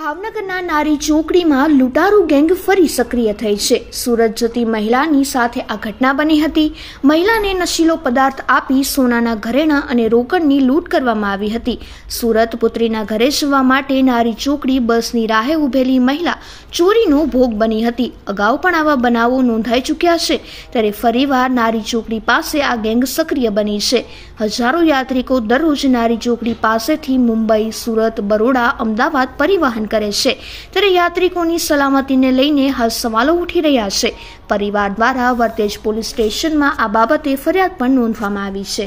ભાવનગરના નારી ચોકડીમાં લૂંટારૂ ગેંગ ફરી સક્રિય થઈ છે સુરત જતી મહિલાની સાથે આ ઘટના બની હતી મહિલાને નશીલો પદાર્થ આપી સોનાના ઘરેણા અને રોકડની લૂંટ કરવામાં આવી હતી સુરત પુત્રીના ઘરે જવા માટે નારી ચોકડી બસની રાહે ઊભેલી મહિલા ચોરીનો ભોગ બની હતી અગાઉ પણ આવા બનાવો નોંધાઈ ચૂક્યા છે ત્યારે ફરીવાર નારી ચોકડી પાસે આ ગેંગ સક્રિય બની છે હજારો યાત્રિકો દરરોજ નારી ચોકડી પાસેથી મુંબઈ સુરત બરોડા અમદાવાદ પરિવહન કરે છે ત્યારે યાત્રિકોની સલામતીને લઈને હાલ સવાલો ઉઠી રહ્યા છે પરિવાર દ્વારા વરતેજ પોલીસ સ્ટેશનમાં આ બાબતે ફરિયાદ પણ નોંધવામાં આવી છે